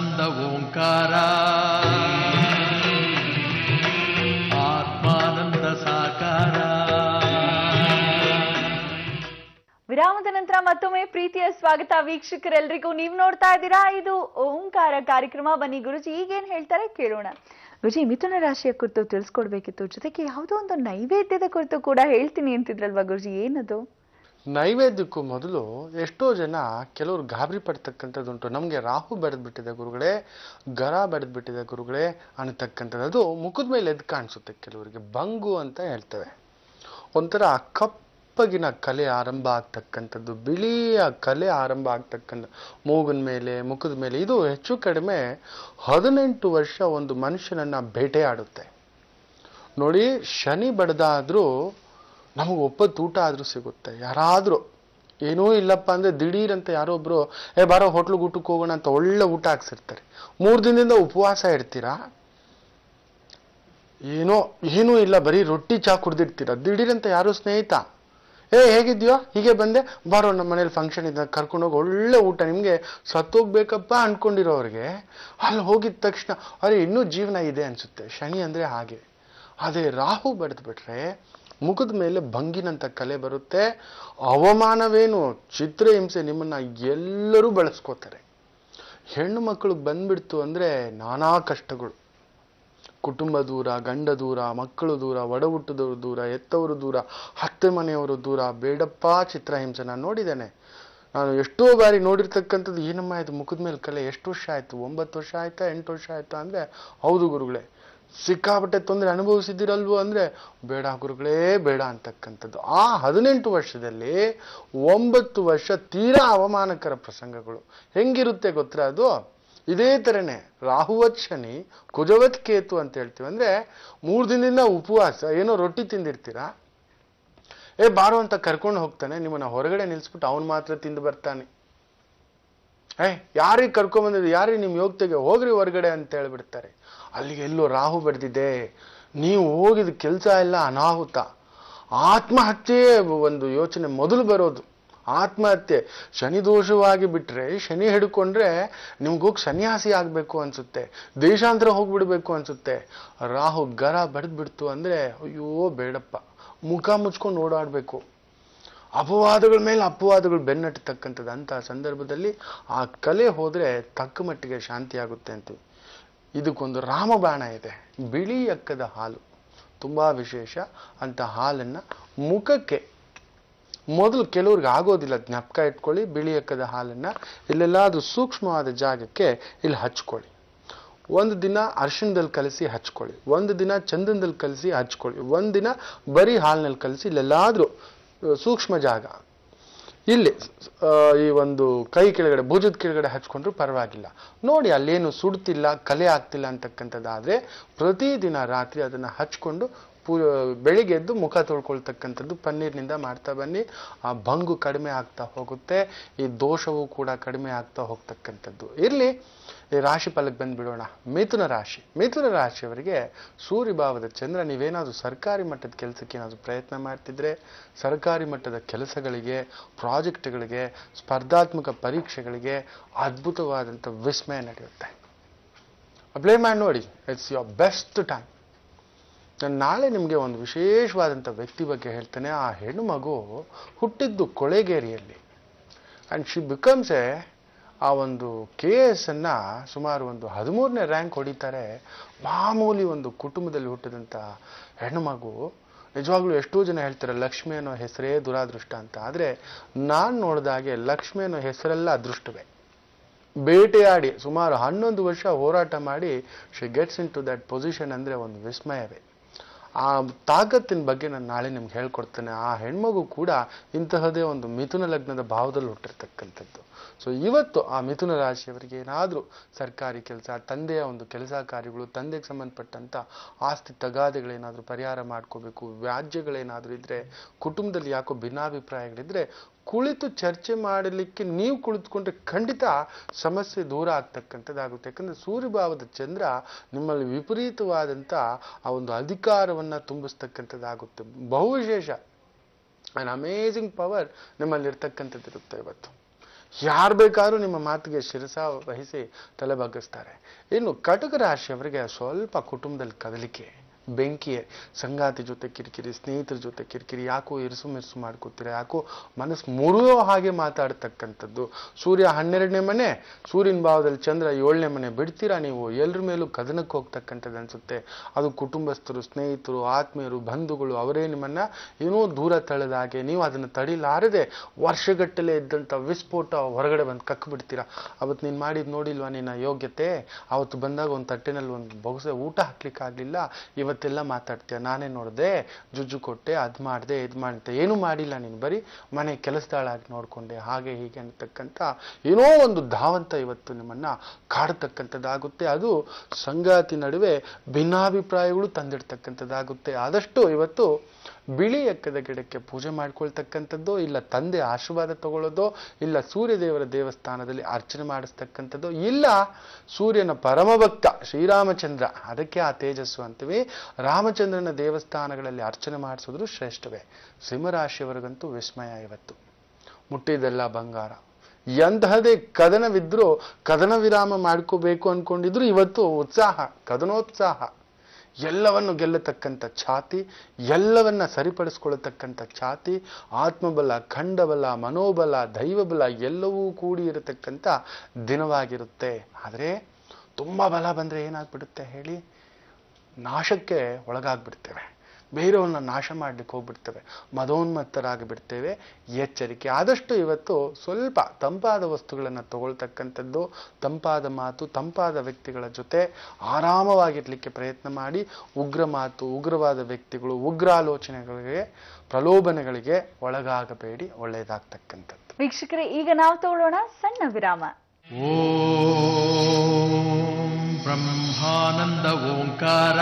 ಆನಂದ ಓಂಕಾರ ಆತ್ಮಾನಂದ ಸಾಕಾರ ವಿರಾಮದ ನಂತರ ಮತ್ತೊಮ್ಮೆ ಪ್ರೀತಿಯ ಸ್ವಾಗತ ವೀಕ್ಷಕರೆಲ್ಲರಿಗೂ ನೀವು ನೋಡ್ತಾ ಇದ್ದೀರಾ ಇದು ಓಂಕಾರ ಕಾರ್ಯಕ್ರಮ ಬನ್ನಿ ಗುರುಜಿ ಈಗೇನು ಹೇಳ್ತಾರೆ ಕೇಳೋಣ ಗುರುಜಿ ಮಿಥುನ ರಾಶಿಯ ಕುರಿತು ತಿಳಿಸ್ಕೊಡ್ಬೇಕಿತ್ತು ಜೊತೆಗೆ ಯಾವುದೋ ಒಂದು ನೈವೇದ್ಯದ ಕುರಿತು ಕೂಡ ಹೇಳ್ತೀನಿ ಅಂತಿದ್ರಲ್ವಾ ಗುರುಜಿ ಏನದು ನೈವೇದ್ಯಕ್ಕೂ ಮೊದಲು ಎಷ್ಟೋ ಜನ ಕೆಲವರು ಗಾಬರಿ ಪಡ್ತಕ್ಕಂಥದ್ದುಂಟು ನಮಗೆ ರಾಹು ಬೆಳೆದ್ಬಿಟ್ಟಿದೆ ಗುರುಗಳೇ ಗರ ಬೆಳೆದ್ಬಿಟ್ಟಿದೆ ಗುರುಗಳೇ ಅನ್ನತಕ್ಕಂಥದ್ದು ಅದು ಮುಖದ ಮೇಲೆ ಎದ್ದು ಕಾಣಿಸುತ್ತೆ ಕೆಲವರಿಗೆ ಬಂಗು ಅಂತ ಹೇಳ್ತೇವೆ ಒಂಥರ ಕಪ್ಪಗಿನ ಕಲೆ ಆರಂಭ ಆಗ್ತಕ್ಕಂಥದ್ದು ಬಿಳಿಯ ಕಲೆ ಆರಂಭ ಆಗ್ತಕ್ಕಂಥ ಮೂಗಿನ ಮೇಲೆ ಮುಖದ ಮೇಲೆ ಇದು ಹೆಚ್ಚು ಕಡಿಮೆ ಹದಿನೆಂಟು ವರ್ಷ ಒಂದು ಮನುಷ್ಯನನ್ನು ಬೇಟೆಯಾಡುತ್ತೆ ನೋಡಿ ಶನಿ ಬಡದಾದರೂ ನಮಗೆ ಒಪ್ಪದ ಊಟ ಆದರೂ ಸಿಗುತ್ತೆ ಯಾರಾದರೂ ಏನೂ ಇಲ್ಲಪ್ಪ ಅಂದರೆ ದಿಢೀರಂತ ಯಾರೋ ಒಬ್ಬರು ಏ ಬಾರೋ ಹೋಟ್ಲಿಗೆ ಊಟಕ್ಕೆ ಹೋಗೋಣ ಅಂತ ಒಳ್ಳೆ ಊಟ ಹಾಕ್ಸಿರ್ತಾರೆ ಮೂರು ದಿನದಿಂದ ಉಪವಾಸ ಇರ್ತೀರಾ ಏನೋ ಏನೂ ಇಲ್ಲ ಬರೀ ರೊಟ್ಟಿ ಚಾ ಕುಡ್ದಿರ್ತೀರ ದಿಢೀರಂತ ಯಾರು ಸ್ನೇಹಿತ ಏ ಹೇಗಿದ್ಯೋ ಹೀಗೆ ಬಂದೆ ಬಾರೋ ನಮ್ಮ ಮನೇಲಿ ಫಂಕ್ಷನ್ ಇದೆ ಕರ್ಕೊಂಡೋಗಿ ಒಳ್ಳೆ ಊಟ ನಿಮಗೆ ಸತ್ತೋಗ್ಬೇಕಪ್ಪ ಅಂದ್ಕೊಂಡಿರೋರಿಗೆ ಅಲ್ಲಿ ಹೋಗಿದ ತಕ್ಷಣ ಅರೆ ಇನ್ನೂ ಜೀವನ ಇದೆ ಅನಿಸುತ್ತೆ ಶನಿ ಅಂದರೆ ಹಾಗೆ ಅದೇ ರಾಹು ಬಡ್ದು ಮುಖದ ಮೇಲೆ ಭಂಗಿನಂಥ ಕಲೆ ಬರುತ್ತೆ ಅವಮಾನವೇನು ಚಿತ್ರಹಿಂಸೆ ನಿಮ್ಮನ್ನು ಎಲ್ಲರೂ ಬಳಸ್ಕೋತಾರೆ ಹೆಣ್ಣು ಮಕ್ಕಳು ಬಂದ್ಬಿಡ್ತು ಅಂದರೆ ನಾನಾ ಕಷ್ಟಗಳು ಕುಟುಂಬ ದೂರ ಗಂಡ ದೂರ ಮಕ್ಕಳು ದೂರ ಒಡ ದೂರ ಎತ್ತವರು ದೂರ ಹತ್ತೆ ಮನೆಯವರು ದೂರ ಬೇಡಪ್ಪ ಚಿತ್ರಹಿಂಸೆ ನಾನು ನೋಡಿದ್ದೇನೆ ನಾನು ಎಷ್ಟೋ ಬಾರಿ ನೋಡಿರ್ತಕ್ಕಂಥದ್ದು ಏನಮ್ಮ ಆಯಿತು ಮುಖದ ಮೇಲೆ ಕಲೆ ಎಷ್ಟು ವರ್ಷ ಆಯಿತು ಒಂಬತ್ತು ವರ್ಷ ಆಯ್ತಾ ಎಂಟು ವರ್ಷ ಆಯ್ತಾ ಅಂದರೆ ಹೌದು ಗುರುಗಳೇ ಸಿಕ್ಕಾಪಟ್ಟೆ ತೊಂದರೆ ಅನುಭವಿಸಿದ್ದೀರಲ್ವೋ ಅಂದರೆ ಬೇಡ ಗುರುಗಳೇ ಬೇಡ ಅಂತಕ್ಕಂಥದ್ದು ಆ ಹದಿನೆಂಟು ವರ್ಷದಲ್ಲಿ ಒಂಬತ್ತು ವರ್ಷ ತೀರಾ ಅವಮಾನಕರ ಪ್ರಸಂಗಗಳು ಹೆಂಗಿರುತ್ತೆ ಗೊತ್ತಾ ಅದು ಇದೇ ಥರನೇ ರಾಹುವತ್ ಶನಿ ಕುಜವತ್ ಕೇತು ಅಂತ ಹೇಳ್ತೀವಿ ಅಂದರೆ ಮೂರು ದಿನದಿಂದ ಉಪವಾಸ ಏನೋ ರೊಟ್ಟಿ ತಿಂದಿರ್ತೀರಾ ಏ ಬಾರೋ ಅಂತ ಕರ್ಕೊಂಡು ಹೋಗ್ತಾನೆ ನಿಮ್ಮನ್ನು ಹೊರಗಡೆ ನಿಲ್ಲಿಸ್ಬಿಟ್ಟು ಅವನು ಮಾತ್ರ ತಿಂದು ಬರ್ತಾನೆ ಏ ಯಾರಿಗೆ ಕರ್ಕೊಂಬಂದಿದ್ದು ಯಾರಿಗೆ ನಿಮ್ಮ ಯೋಗ್ತೆಗೆ ಹೋಗ್ರಿ ಹೊರಗಡೆ ಅಂತ ಹೇಳಿಬಿಡ್ತಾರೆ ಅಲ್ಲಿಗೆ ಎಲ್ಲೋ ರಾಹು ಬರೆದಿದೆ ನೀವು ಹೋಗಿದ ಕೆಲಸ ಎಲ್ಲ ಅನಾಹುತ ಆತ್ಮಹತ್ಯೆಯೇ ಒಂದು ಯೋಚನೆ ಮೊದಲು ಬರೋದು ಆತ್ಮಹತ್ಯೆ ಶನಿ ದೋಷವಾಗಿ ಬಿಟ್ಟರೆ ಶನಿ ಹಿಡ್ಕೊಂಡ್ರೆ ನಿಮ್ಗೋಗಿ ಸನ್ಯಾಸಿ ಆಗಬೇಕು ಅನಿಸುತ್ತೆ ದೇಶಾಂತರ ಹೋಗ್ಬಿಡ್ಬೇಕು ಅನಿಸುತ್ತೆ ರಾಹು ಗರ ಬಡಿದ್ಬಿಡ್ತು ಅಂದರೆ ಅಯ್ಯೋ ಬೇಡಪ್ಪ ಮುಖ ಮುಚ್ಕೊಂಡು ಓಡಾಡಬೇಕು ಅಪವಾದಗಳ ಮೇಲೆ ಅಪವಾದಗಳು ಬೆನ್ನಟ್ಟತಕ್ಕಂಥದ್ದು ಅಂತಹ ಸಂದರ್ಭದಲ್ಲಿ ಆ ಕಲೆ ಹೋದರೆ ತಕ್ಕ ಮಟ್ಟಿಗೆ ಶಾಂತಿಯಾಗುತ್ತೆ ಅಂತ ಇದಕ್ಕೊಂದು ರಾಮಬಾಣ ಇದೆ ಬಿಳಿ ಅಕ್ಕದ ಹಾಲು ತುಂಬ ವಿಶೇಷ ಅಂತ ಹಾಲನ್ನು ಮುಖಕ್ಕೆ ಮೊದಲು ಕೆಲವ್ರಿಗೆ ಆಗೋದಿಲ್ಲ ಜ್ಞಾಪಕ ಇಟ್ಕೊಳ್ಳಿ ಬಿಳಿ ಅಕ್ಕದ ಹಾಲನ್ನು ಇಲ್ಲೆಲ್ಲಾದರೂ ಸೂಕ್ಷ್ಮವಾದ ಜಾಗಕ್ಕೆ ಇಲ್ಲಿ ಹಚ್ಕೊಳ್ಳಿ ಒಂದು ದಿನ ಅರ್ಶಿಣದಲ್ಲಿ ಕಲಸಿ ಹಚ್ಕೊಳ್ಳಿ ಒಂದು ದಿನ ಚಂದನದಲ್ಲಿ ಕಲಸಿ ಹಚ್ಕೊಳ್ಳಿ ಒಂದು ದಿನ ಬರೀ ಹಾಲಿನಲ್ಲಿ ಕಲಸಿ ಇಲ್ಲೆಲ್ಲಾದರೂ ಸೂಕ್ಷ್ಮ ಜಾಗ ಇಲ್ಲಿ ಈ ಒಂದು ಕೈ ಕೆಳಗಡೆ ಭುಜದ ಕೆಳಗಡೆ ಹಚ್ಕೊಂಡ್ರೂ ಪರವಾಗಿಲ್ಲ ನೋಡಿ ಅಲ್ಲೇನು ಸುಡ್ತಿಲ್ಲ ಕಲೆ ಆಗ್ತಿಲ್ಲ ಅಂತಕ್ಕಂಥದ್ದಾದರೆ ಪ್ರತಿದಿನ ರಾತ್ರಿ ಅದನ್ನು ಹಚ್ಕೊಂಡು ಪೂ ಬೆಳಿಗ್ಗೆ ಎದ್ದು ಮುಖ ತೊಳ್ಕೊಳ್ತಕ್ಕಂಥದ್ದು ಪನ್ನೀರ್ನಿಂದ ಮಾಡ್ತಾ ಬನ್ನಿ ಆ ಭಂಗು ಕಡಿಮೆ ಆಗ್ತಾ ಹೋಗುತ್ತೆ ಈ ದೋಷವೂ ಕೂಡ ಕಡಿಮೆ ಆಗ್ತಾ ಹೋಗ್ತಕ್ಕಂಥದ್ದು ಇರಲಿ ರಾಶಿ ಫಲಕ್ಕೆ ಬಂದುಬಿಡೋಣ ಮಿಥುನ ರಾಶಿ ಮಿಥುನ ರಾಶಿಯವರಿಗೆ ಸೂರ್ಯಭಾವದ ಚಂದ್ರ ನೀವೇನಾದರೂ ಸರ್ಕಾರಿ ಮಟ್ಟದ ಕೆಲಸಕ್ಕೆ ಏನಾದರೂ ಪ್ರಯತ್ನ ಮಾಡ್ತಿದ್ರೆ ಸರ್ಕಾರಿ ಮಟ್ಟದ ಕೆಲಸಗಳಿಗೆ ಪ್ರಾಜೆಕ್ಟ್ಗಳಿಗೆ ಸ್ಪರ್ಧಾತ್ಮಕ ಪರೀಕ್ಷೆಗಳಿಗೆ ಅದ್ಭುತವಾದಂಥ ವಿಸ್ಮಯ ನಡೆಯುತ್ತೆ ಅಪ್ಲೈ ಮಾಡಿ ನೋಡಿ ಇಟ್ಸ್ ಯುವರ್ ಬೆಸ್ಟ್ ಟೈಮ್ ನಾನು ನಾಳೆ ನಿಮಗೆ ಒಂದು ವಿಶೇಷವಾದಂಥ ವ್ಯಕ್ತಿ ಬಗ್ಗೆ ಹೇಳ್ತೇನೆ ಆ ಹೆಣ್ಣು ಮಗು ಹುಟ್ಟಿದ್ದು ಕೊಳೆಗೇರಿಯಲ್ಲಿ ಆ್ಯಂಡ್ ಶಿ ಬಿಕಮ್ಸ್ ಎ ಆ ಒಂದು ಕೆ ಅನ್ನು ಸುಮಾರು ಒಂದು ಹದಿಮೂರನೇ ರ್ಯಾಂಕ್ ಹೊಡಿತಾರೆ ಮಾಮೂಲಿ ಒಂದು ಕುಟುಂಬದಲ್ಲಿ ಹುಟ್ಟಿದಂಥ ಹೆಣ್ಣು ಮಗು ನಿಜವಾಗ್ಲೂ ಎಷ್ಟೋ ಜನ ಹೇಳ್ತಾರೆ ಲಕ್ಷ್ಮಿ ಅನ್ನೋ ಹೆಸರೇ ದುರಾದೃಷ್ಟ ಅಂತ ಆದರೆ ನಾನು ನೋಡಿದಾಗೆ ಲಕ್ಷ್ಮಿ ಅನ್ನೋ ಹೆಸರೆಲ್ಲ ಅದೃಷ್ಟವೇ ಬೇಟೆಯಾಡಿ ಸುಮಾರು ಹನ್ನೊಂದು ವರ್ಷ ಹೋರಾಟ ಮಾಡಿ she gets into that position ಅಂದರೆ ಒಂದು ವಿಸ್ಮಯವೇ ಆ ತಾಕತ್ತಿನ ಬಗ್ಗೆ ನಾನು ನಾಳೆ ನಿಮ್ಗೆ ಹೇಳ್ಕೊಡ್ತೇನೆ ಆ ಹೆಣ್ಮಗು ಕೂಡ ಇಂತಹದೇ ಒಂದು ಮಿಥುನ ಲಗ್ನದ ಭಾವದಲ್ಲಿ ಹುಟ್ಟಿರ್ತಕ್ಕಂಥದ್ದು ಸೊ ಇವತ್ತು ಆ ಮಿಥುನ ರಾಶಿಯವರಿಗೆ ಏನಾದರೂ ಸರ್ಕಾರಿ ಕೆಲಸ ತಂದೆಯ ಒಂದು ಕೆಲಸ ಕಾರ್ಯಗಳು ತಂದೆಗೆ ಸಂಬಂಧಪಟ್ಟಂಥ ಆಸ್ತಿ ತಗಾದೆಗಳೇನಾದರೂ ಪರಿಹಾರ ಮಾಡ್ಕೋಬೇಕು ವ್ಯಾಜ್ಯಗಳೇನಾದರೂ ಇದ್ದರೆ ಕುಟುಂಬದಲ್ಲಿ ಯಾಕೋ ಭಿನ್ನಾಭಿಪ್ರಾಯಗಳಿದ್ದರೆ ಕುಳಿತು ಚರ್ಚೆ ಮಾಡಲಿಕ್ಕೆ ನೀವು ಕುಳಿತುಕೊಂಡ್ರೆ ಖಂಡಿತ ಸಮಸ್ಯೆ ದೂರ ಆಗ್ತಕ್ಕಂಥದ್ದಾಗುತ್ತೆ ಯಾಕಂದರೆ ಸೂರ್ಯಭಾವದ ಚಂದ್ರ ನಿಮ್ಮಲ್ಲಿ ವಿಪರೀತವಾದಂಥ ಆ ಒಂದು ಅಧಿಕಾರವನ್ನು ತುಂಬಿಸ್ತಕ್ಕಂಥದ್ದಾಗುತ್ತೆ ವಿಶೇಷ ಆ್ಯನ್ ಅಮೇಝಿಂಗ್ ಪವರ್ ನಿಮ್ಮಲ್ಲಿರ್ತಕ್ಕಂಥದ್ದು ಇರುತ್ತೆ ಇವತ್ತು ಯಾರು ಬೇಕಾದ್ರೂ ನಿಮ್ಮ ಮಾತಿಗೆ ಶಿರಸ ವಹಿಸಿ ತಲೆಬಗ್ಗಿಸ್ತಾರೆ ಇನ್ನು ಕಟಕ ರಾಶಿಯವರಿಗೆ ಸ್ವಲ್ಪ ಕುಟುಂಬದಲ್ಲಿ ಕದಲಿಕೆ ಬೆಂಕಿಯೇ ಸಂಗಾತಿ ಜೊತೆ ಕಿರಿಕಿರಿ ಸ್ನೇಹಿತರ ಜೊತೆ ಕಿರಿಕಿರಿ ಯಾಕೋ ಇರಿಸು ಮಿರುಸು ಮಾಡ್ಕೋತೀರಾ ಯಾಕೋ ಮನಸ್ಸು ಮುರಿಯೋ ಹಾಗೆ ಮಾತಾಡ್ತಕ್ಕಂಥದ್ದು ಸೂರ್ಯ ಹನ್ನೆರಡನೇ ಮನೆ ಸೂರ್ಯನ ಭಾವದಲ್ಲಿ ಚಂದ್ರ ಏಳನೇ ಮನೆ ಬಿಡ್ತೀರಾ ನೀವು ಎಲ್ಲರ ಮೇಲೂ ಕದನಕ್ಕೆ ಹೋಗ್ತಕ್ಕಂಥದ್ದು ಅನಿಸುತ್ತೆ ಅದು ಕುಟುಂಬಸ್ಥರು ಸ್ನೇಹಿತರು ಆತ್ಮೀಯರು ಬಂಧುಗಳು ಅವರೇ ನಿಮ್ಮನ್ನು ಏನೋ ದೂರ ತಳೆದ ಹಾಗೆ ನೀವು ಅದನ್ನು ತಡಿಲಾರದೆ ವರ್ಷಗಟ್ಟಲೆ ಇದ್ದಂಥ ವಿಸ್ಫೋಟ ಹೊರಗಡೆ ಬಂದು ಕಕ್ಬಿಡ್ತೀರಾ ಅವತ್ತು ನೀನು ಮಾಡಿದ ನೋಡಿಲ್ವಾ ನಿನ್ನ ಯೋಗ್ಯತೆ ಅವತ್ತು ಬಂದಾಗ ಒಂದು ತಟ್ಟೆನಲ್ಲಿ ಒಂದು ಬೊಗಸೆ ಊಟ ಹಾಕ್ಲಿಕ್ಕಾಗಲಿಲ್ಲ ಇವತ್ತು ಇವತ್ತೆಲ್ಲ ಮಾತಾಡ್ತೀಯ ನಾನೇ ನೋಡಿದೆ ಜುಜ್ಜು ಕೊಟ್ಟೆ ಅದು ಮಾಡಿದೆ ಇದು ಮಾಡಿದೆ ಏನು ಮಾಡಿಲ್ಲ ನೀನು ಬರೀ ಮನೆ ಕೆಲಸದಾಳಾಗಿ ನೋಡಿಕೊಂಡೆ ಹಾಗೆ ಹೀಗೆ ಅಂತಕ್ಕಂಥ ಏನೋ ಒಂದು ಧಾವಂತ ಇವತ್ತು ನಿಮ್ಮನ್ನು ಕಾಡತಕ್ಕಂಥದ್ದಾಗುತ್ತೆ ಅದು ಸಂಗಾತಿ ನಡುವೆ ಭಿನ್ನಾಭಿಪ್ರಾಯಗಳು ತಂದಿಡ್ತಕ್ಕಂಥದ್ದಾಗುತ್ತೆ ಆದಷ್ಟು ಇವತ್ತು ಬಿಳಿ ಎಕ್ಕದ ಗಿಡಕ್ಕೆ ಪೂಜೆ ಮಾಡ್ಕೊಳ್ತಕ್ಕಂಥದ್ದು ಇಲ್ಲ ತಂದೆ ಆಶೀರ್ವಾದ ತಗೊಳ್ಳೋದು ಇಲ್ಲ ಸೂರ್ಯದೇವರ ದೇವಸ್ಥಾನದಲ್ಲಿ ಅರ್ಚನೆ ಮಾಡಿಸ್ತಕ್ಕಂಥದ್ದು ಇಲ್ಲ ಸೂರ್ಯನ ಪರಮಭಕ್ತ ಶ್ರೀರಾಮಚಂದ್ರ ಅದಕ್ಕೆ ಆ ತೇಜಸ್ಸು ಅಂತೀವಿ ರಾಮಚಂದ್ರನ ದೇವಸ್ಥಾನಗಳಲ್ಲಿ ಅರ್ಚನೆ ಮಾಡಿಸೋದ್ರು ಶ್ರೇಷ್ಠವೇ ಸಿಂಹರಾಶಿಯವರಿಗಂತೂ ವಿಸ್ಮಯ ಇವತ್ತು ಮುಟ್ಟಿದೆಲ್ಲ ಬಂಗಾರ ಎಂತಹದೇ ಕದನವಿದ್ರೂ ಕದನ ವಿರಾಮ ಮಾಡ್ಕೋಬೇಕು ಅಂದ್ಕೊಂಡಿದ್ರು ಇವತ್ತು ಉತ್ಸಾಹ ಕದನೋತ್ಸಾಹ ಎಲ್ಲವನ್ನು ಗೆಲ್ಲತಕ್ಕಂಥ ಛಾತಿ ಎಲ್ಲವನ್ನ ಸರಿಪಡಿಸ್ಕೊಳ್ಳತಕ್ಕಂಥ ಛಾತಿ ಆತ್ಮಬಲ ಖಂಡಬಲ ಮನೋಬಲ ದೈವಬಲ ಎಲ್ಲವೂ ಕೂಡಿ ಇರತಕ್ಕಂಥ ದಿನವಾಗಿರುತ್ತೆ ಆದರೆ ತುಂಬ ಬಲ ಬಂದರೆ ಏನಾಗ್ಬಿಡುತ್ತೆ ಹೇಳಿ ನಾಶಕ್ಕೆ ಒಳಗಾಗ್ಬಿಡ್ತೇವೆ ಬೇರೆಯವ್ರನ್ನ ನಾಶ ಮಾಡಲಿಕ್ಕೆ ಹೋಗ್ಬಿಡ್ತೇವೆ ಮದೋನ್ಮತ್ತರಾಗಿಬಿಡ್ತೇವೆ ಎಚ್ಚರಿಕೆ ಆದಷ್ಟು ಇವತ್ತು ಸ್ವಲ್ಪ ತಂಪಾದ ವಸ್ತುಗಳನ್ನು ತಗೊಳ್ತಕ್ಕಂಥದ್ದು ತಂಪಾದ ಮಾತು ತಂಪಾದ ವ್ಯಕ್ತಿಗಳ ಜೊತೆ ಆರಾಮವಾಗಿರಲಿಕ್ಕೆ ಪ್ರಯತ್ನ ಮಾಡಿ ಉಗ್ರ ಮಾತು ಉಗ್ರವಾದ ವ್ಯಕ್ತಿಗಳು ಉಗ್ರಾಲೋಚನೆಗಳಿಗೆ ಪ್ರಲೋಭನೆಗಳಿಗೆ ಒಳಗಾಗಬೇಡಿ ಒಳ್ಳೆಯದಾಗ್ತಕ್ಕಂಥದ್ದು ವೀಕ್ಷಕರೇ ಈಗ ನಾವು ತಗೊಳ್ಳೋಣ ಸಣ್ಣ ವಿರಾಮ ಓಂ ಬ್ರಹ್ಮಾನಂದ ಓಂಕಾರ